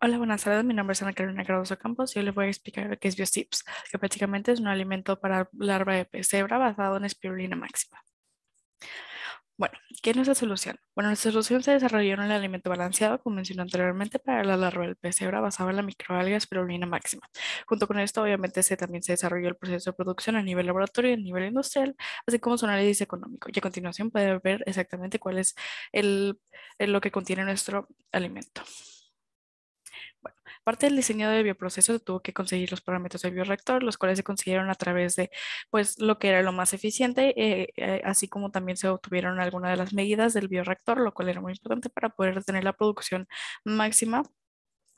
Hola, buenas tardes. Mi nombre es Ana Carolina Cardoso Campos y hoy les voy a explicar qué es BioSips, que prácticamente es un alimento para larva de pesebra basado en espirulina máxima. Bueno, ¿qué es nuestra solución? Bueno, nuestra solución se desarrolló en el alimento balanceado, como mencioné anteriormente, para la larva del pesebra basado en la microalga espirulina máxima. Junto con esto, obviamente, se, también se desarrolló el proceso de producción a nivel laboratorio y a nivel industrial, así como su análisis económico. Y a continuación pueden ver exactamente cuál es lo que contiene nuestro alimento parte del diseño del bioproceso tuvo que conseguir los parámetros del bioreactor, los cuales se consiguieron a través de pues, lo que era lo más eficiente, eh, eh, así como también se obtuvieron algunas de las medidas del bioreactor, lo cual era muy importante para poder tener la producción máxima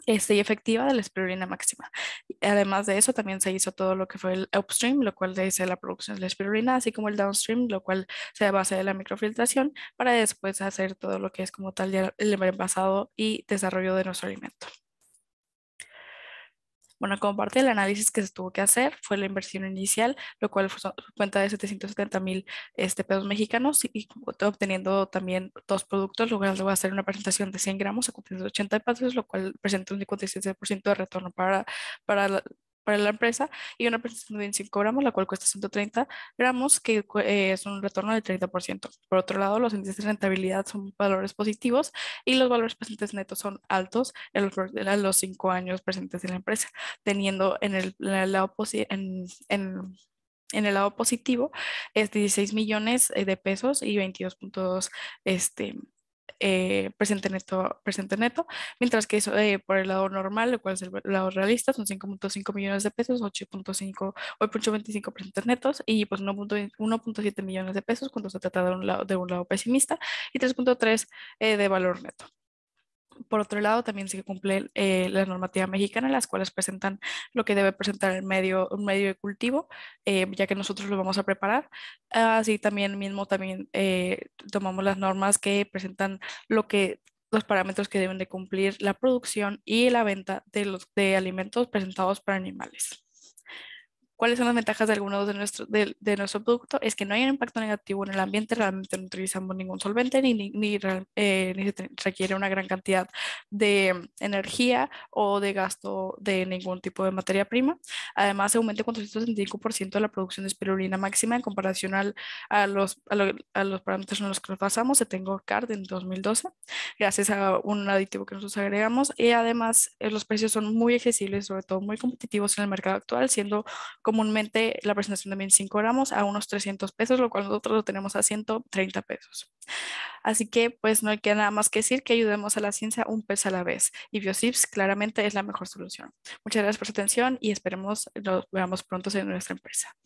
este, y efectiva de la espirulina máxima. Además de eso, también se hizo todo lo que fue el upstream, lo cual es dice la producción de la espirulina, así como el downstream, lo cual se basa en la microfiltración, para después hacer todo lo que es como tal el envasado y desarrollo de nuestro alimento. Bueno, como parte del análisis que se tuvo que hacer fue la inversión inicial, lo cual fue su cuenta de 770 mil este, pesos mexicanos y, obteniendo también dos productos, lo cual va a hacer una presentación de 100 gramos a 480 pesos, lo cual presenta un 57% de retorno para, para la, para la empresa y una presentación de 25 gramos, la cual cuesta 130 gramos, que eh, es un retorno del 30%. Por otro lado, los índices de rentabilidad son valores positivos y los valores presentes netos son altos en los, cinco años presentes en la empresa, teniendo en el, lado positivo es 16 millones eh, de pesos y 22.2 este, eh, presente, neto, presente neto, mientras que eso, eh, por el lado normal, lo cual es el lado realista, son 5.5 millones de pesos, 8.5, 8.25 presentes netos y pues 1.7 millones de pesos cuando se trata de un lado, de un lado pesimista y 3.3 eh, de valor neto por otro lado, también se cumple eh, la normativa mexicana, las cuales presentan lo que debe presentar el medio, un medio de cultivo, eh, ya que nosotros lo vamos a preparar. Así también mismo también eh, tomamos las normas que presentan los parámetros que deben de cumplir la producción y la venta de alimentos presentados para animales. ¿Cuáles son las ventajas de algunos de nuestro, de, nuestro producto? Es que no hay un impacto negativo en el ambiente, realmente no utilizamos ningún solvente ni, ni, eh, requiere una gran cantidad de energía o de gasto de ningún tipo de materia prima. Además, se aumenta 475% de la producción de espirulina máxima en comparación a, los, a, los parámetros en los que nos basamos. Se tengo CARD en 2012, gracias a un aditivo que nosotros agregamos. Y además, eh, los precios son muy accesibles, sobre todo muy competitivos en el mercado actual, siendo Comúnmente la presentación de 1.500 gramos a unos 300 pesos, lo cual nosotros lo tenemos a 130 pesos. Así que pues no hay que nada más que decir que ayudemos a la ciencia un peso a la vez y Biosips claramente es la mejor solución. Muchas gracias por su atención y esperemos nos veamos pronto en nuestra empresa.